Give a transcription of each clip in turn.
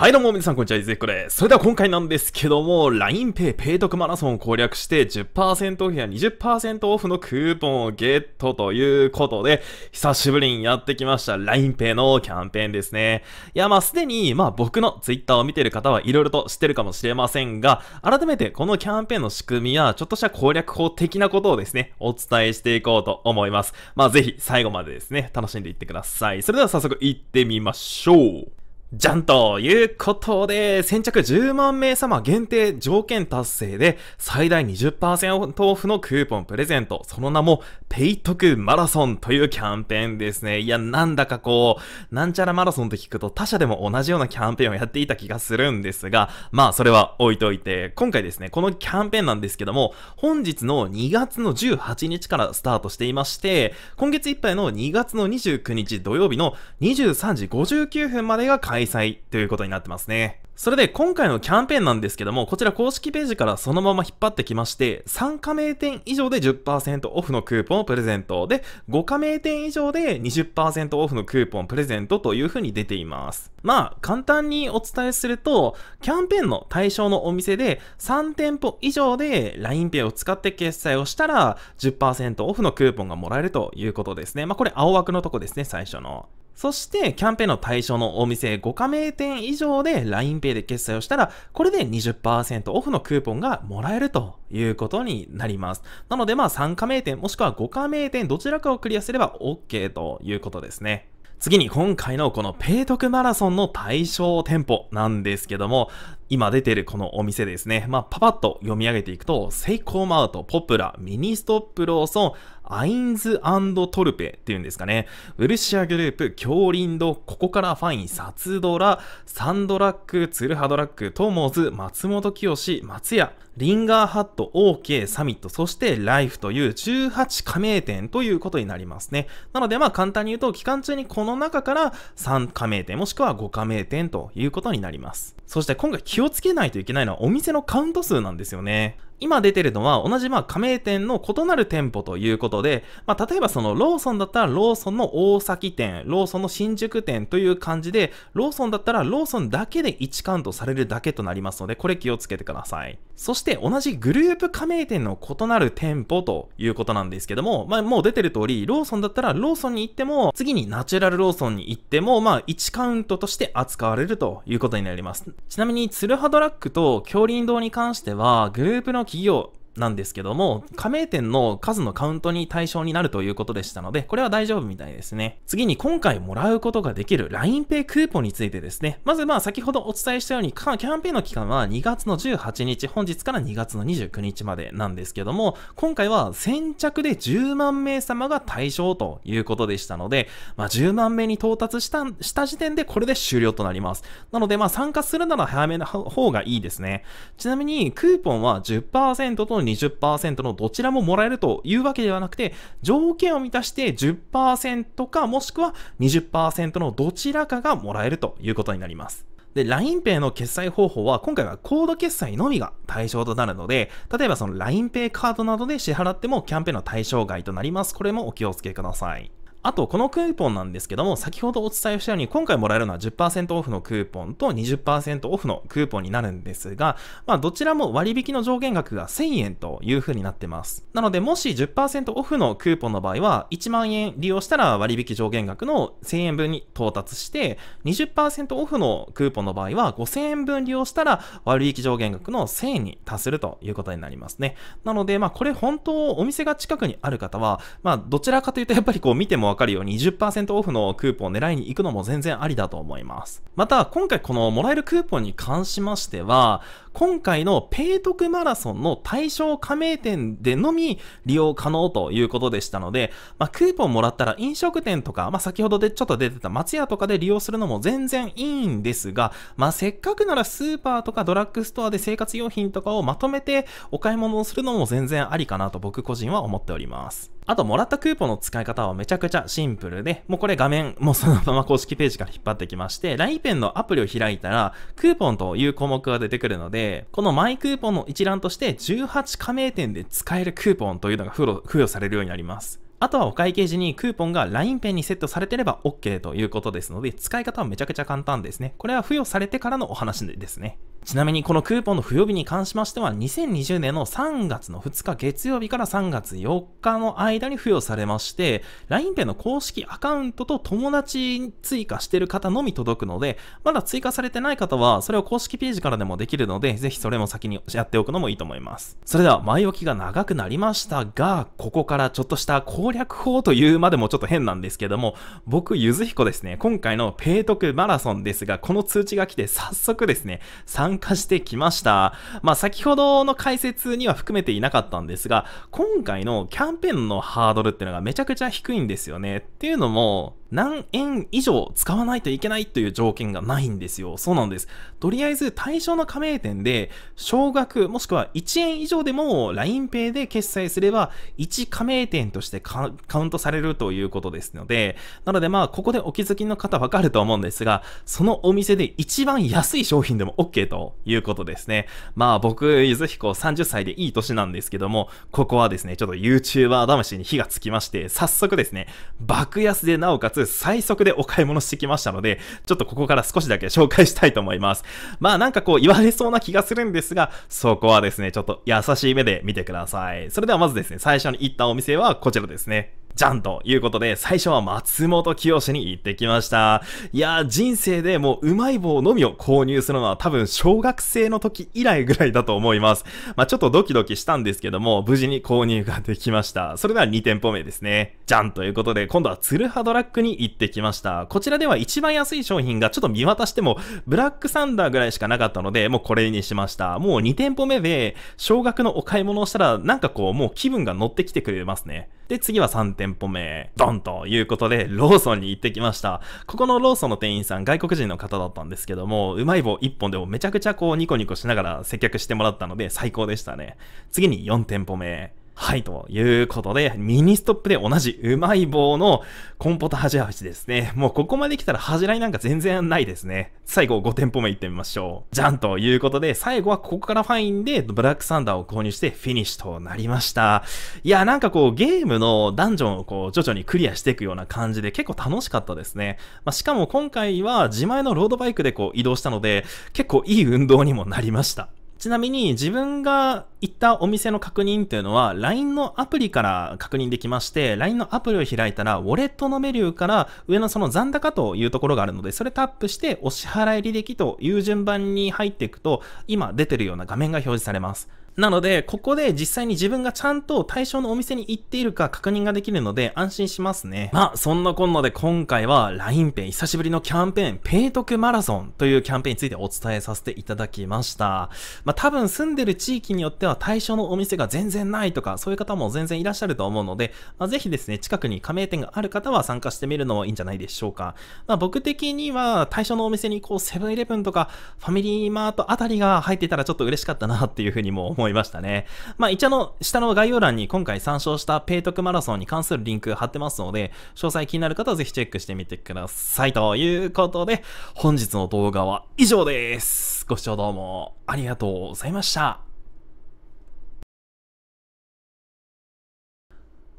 はいどうも皆さんこんにちは、いずこです。それでは今回なんですけども、LINEPay ペイ得マラソンを攻略して10%オフや20%オフのクーポンをゲットということで、久しぶりにやってきました LINEPay のキャンペーンですね。いや、まあすでに、まあ僕の Twitter を見てる方はいろいろと知ってるかもしれませんが、改めてこのキャンペーンの仕組みや、ちょっとした攻略法的なことをですね、お伝えしていこうと思います。まあぜひ最後までですね、楽しんでいってください。それでは早速行ってみましょう。じゃんということで、先着10万名様限定条件達成で、最大20%オフのクーポンプレゼント、その名も、ペイトクマラソンというキャンペーンですね。いや、なんだかこう、なんちゃらマラソンと聞くと他社でも同じようなキャンペーンをやっていた気がするんですが、まあ、それは置いといて、今回ですね、このキャンペーンなんですけども、本日の2月の18日からスタートしていまして、今月いっぱいの2月の29日土曜日の23時59分までが開開催ということになってますね。それで今回のキャンペーンなんですけども、こちら公式ページからそのまま引っ張ってきまして、3加盟店以上で10%オフのクーポンをプレゼント、で、5加盟店以上で20%オフのクーポンプレゼントという風に出ています。まあ、簡単にお伝えすると、キャンペーンの対象のお店で3店舗以上で LINEPay を使って決済をしたら10%オフのクーポンがもらえるということですね。まあこれ青枠のとこですね、最初の。そして、キャンペーンの対象のお店5加盟店以上で LINEPay で決済をしたら、これで20%オフのクーポンがもらえるということになります。なので、まあ3加盟店もしくは5加盟店どちらかをクリアすれば OK ということですね。次に今回のこのペイトクマラソンの対象店舗なんですけども、今出てるこのお店ですね。まあ、パパッと読み上げていくと、セイコーマウト、ポプラ、ミニストップローソン、アインズトルペっていうんですかね。ウルシアグループ、強林ド、ここからファイン、サツドラ、サンドラック、ツルハドラック、トモーズ、松本清、松屋、リンガーハット、OK サミット、そしてライフという18加盟店ということになりますね。なのでまあ簡単に言うと期間中にこの中から3加盟店もしくは5加盟店ということになります。そして今回気をつけないといけないのはお店のカウント数なんですよね。今出てるのは同じまあ加盟店の異なる店舗ということで、まあ、例えばそのローソンだったらローソンの大崎店、ローソンの新宿店という感じで、ローソンだったらローソンだけで1カウントされるだけとなりますので、これ気をつけてください。そしてして同じグループ加盟店の異なる店舗ということなんですけども、まあもう出てる通り、ローソンだったらローソンに行っても、次にナチュラルローソンに行っても、まあ1カウントとして扱われるということになります。ちなみに、ツルハドラッグと京林堂に関しては、グループの企業、なんですけども、加盟店の数のカウントに対象になるということでしたので、これは大丈夫みたいですね。次に今回もらうことができる LINEPay クーポンについてですね。まずまあ先ほどお伝えしたように、キャンペーンの期間は2月の18日、本日から2月の29日までなんですけども、今回は先着で10万名様が対象ということでしたので、まあ、10万名に到達した、した時点でこれで終了となります。なのでまあ参加するなら早めの方がいいですね。ちなみにクーポンは10%と20%のどちらももらえるというわけではなくて、条件を満たして10%かもしくは20%のどちらかがもらえるということになります。で、LINEPay の決済方法は今回はコード決済のみが対象となるので、例えばその LINEPay カードなどで支払ってもキャンペーンの対象外となります。これもお気をつけください。あと、このクーポンなんですけども、先ほどお伝えしたように、今回もらえるのは10%オフのクーポンと20%オフのクーポンになるんですが、まあ、どちらも割引の上限額が1000円という風になってます。なので、もし10%オフのクーポンの場合は、1万円利用したら割引上限額の1000円分に到達して、20%オフのクーポンの場合は、5000円分利用したら割引上限額の1000円に達するということになりますね。なので、まあ、これ本当、お店が近くにある方は、まあ、どちらかというと、やっぱりこう見てももわかるように20%オフのクーポンを狙いに行くのも全然ありだと思います。また、今回このもらえるクーポンに関しましては、今回のペイトクマラソンの対象加盟店でのみ利用可能ということでしたので、まあ、クーポンもらったら飲食店とか、まあ、先ほどでちょっと出てた松屋とかで利用するのも全然いいんですが、まあ、せっかくならスーパーとかドラッグストアで生活用品とかをまとめてお買い物をするのも全然ありかなと僕個人は思っております。あと、もらったクーポンの使い方はめちゃくちゃシンプルで、もうこれ画面、もうそのまま公式ページから引っ張ってきまして、LINE ペンのアプリを開いたら、クーポンという項目が出てくるので、で、このマイクーポンの一覧として18加盟店で使えるクーポンというのが付与されるようになります。あとはお会計時にクーポンが LINE ペンにセットされてれば OK ということですので、使い方はめちゃくちゃ簡単ですね。これは付与されてからのお話ですね。ちなみにこのクーポンの付与日に関しましては2020年の3月の2日月曜日から3月4日の間に付与されまして LINEPay の公式アカウントと友達追加してる方のみ届くのでまだ追加されてない方はそれを公式ページからでもできるのでぜひそれも先にやっておくのもいいと思いますそれでは前置きが長くなりましたがここからちょっとした攻略法というまでもちょっと変なんですけども僕ゆずひこですね今回のペイトクマラソンですがこの通知が来て早速ですね参参加してきました。まあ、先ほどの解説には含めていなかったんですが、今回のキャンペーンのハードルっていうのがめちゃくちゃ低いんですよね。っていうのも、何円以上使わないといけないという条件がないんですよ。そうなんです。とりあえず対象の加盟店で、少額もしくは1円以上でも LINEPay で決済すれば、1加盟店としてカウントされるということですので、なのでまあ、ここでお気づきの方わかると思うんですが、そのお店で一番安い商品でも OK とということですね。まあ僕、ゆずひこ30歳でいい年なんですけども、ここはですね、ちょっと YouTuber 魂に火がつきまして、早速ですね、爆安でなおかつ最速でお買い物してきましたので、ちょっとここから少しだけ紹介したいと思います。まあなんかこう言われそうな気がするんですが、そこはですね、ちょっと優しい目で見てください。それではまずですね、最初に行ったお店はこちらですね。じゃんということで、最初は松本清に行ってきました。いやー、人生でもううまい棒のみを購入するのは多分小学生の時以来ぐらいだと思います。まあ、ちょっとドキドキしたんですけども、無事に購入ができました。それでは2店舗目ですね。じゃんということで、今度はツルハドラッグに行ってきました。こちらでは一番安い商品がちょっと見渡しても、ブラックサンダーぐらいしかなかったので、もうこれにしました。もう2店舗目で、少額のお買い物をしたら、なんかこう、もう気分が乗ってきてくれますね。で、次は3店舗名、ドンということで、ローソンに行ってきました。ここのローソンの店員さん、外国人の方だったんですけども、うまい棒1本でもめちゃくちゃこうニコニコしながら接客してもらったので、最高でしたね。次に4店舗目。はい、ということで、ミニストップで同じうまい棒のコンポタ端橋ですね。もうここまで来たら恥じらいなんか全然ないですね。最後5店舗目行ってみましょう。じゃんということで、最後はここからファインでブラックサンダーを購入してフィニッシュとなりました。いや、なんかこうゲームのダンジョンをこう徐々にクリアしていくような感じで結構楽しかったですね。まあ、しかも今回は自前のロードバイクでこう移動したので、結構いい運動にもなりました。ちなみに自分が行ったお店の確認っていうのは LINE のアプリから確認できまして LINE のアプリを開いたらウォレットのメニューから上のその残高というところがあるのでそれタップしてお支払い履歴という順番に入っていくと今出てるような画面が表示されますなので、ここで実際に自分がちゃんと対象のお店に行っているか確認ができるので安心しますね。まあ、そんなこんなで今回は LINEPay 久しぶりのキャンペーン、ペイクマラソンというキャンペーンについてお伝えさせていただきました。まあ、多分住んでる地域によっては対象のお店が全然ないとか、そういう方も全然いらっしゃると思うので、まあ、ぜひですね、近くに加盟店がある方は参加してみるのもいいんじゃないでしょうか。まあ、僕的には対象のお店にこうセブンイレブンとかファミリーマートあたりが入ってたらちょっと嬉しかったなっていうふうにも思いいましたね。まあ、一応の、下の概要欄に今回参照したペイトクマラソンに関するリンク貼ってますので、詳細気になる方はぜひチェックしてみてください。ということで、本日の動画は以上です。ご視聴どうもありがとうございました。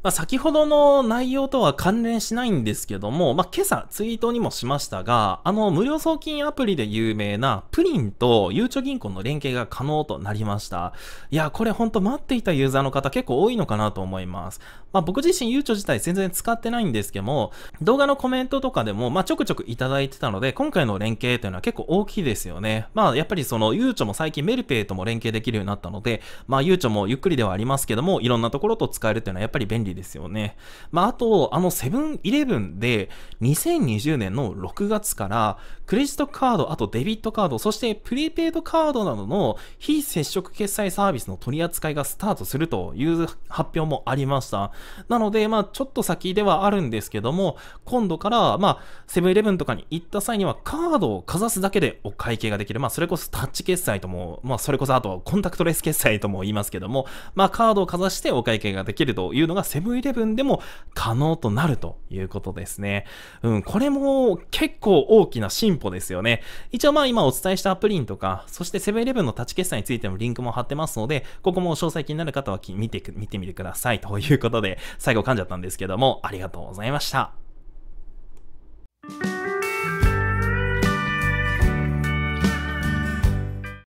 まあ、先ほどの内容とは関連しないんですけども、まあ、今朝ツイートにもしましたが、あの、無料送金アプリで有名なプリンとゆうちょ銀行の連携が可能となりました。いや、これほんと待っていたユーザーの方結構多いのかなと思います。まあ、僕自身ゆうちょ自体全然使ってないんですけども、動画のコメントとかでも、まあ、ちょくちょくいただいてたので、今回の連携というのは結構大きいですよね。まあ、やっぱりそのゆうちょも最近メルペイとも連携できるようになったので、まあ、ゆうちょもゆっくりではありますけども、いろんなところと使えるというのはやっぱり便利ですよね。まあ、あと、あのセブンイレブンで2020年の6月からクレジットカード、あとデビットカード、そしてプリペイドカードなどの非接触決済サービスの取り扱いがスタートするという発表もありました。なので、まあ、ちょっと先ではあるんですけども、今度から、まあ、セブンイレブンとかに行った際にはカードをかざすだけでお会計ができる。まあ、それこそタッチ決済とも、まあ、それこそあとコンタクトレス決済とも言いますけども、まあ、カードをかざしてお会計ができるというのがセセブンイレブンでも可能となるということですね。うん、これも結構大きな進歩ですよね。一応まあ今お伝えしたアプリンとか、そしてセブンイレブンの立ち決済についてもリンクも貼ってますので、ここも詳細気になる方は見て見てみてくださいということで、最後噛んじゃったんですけども、ありがとうございました。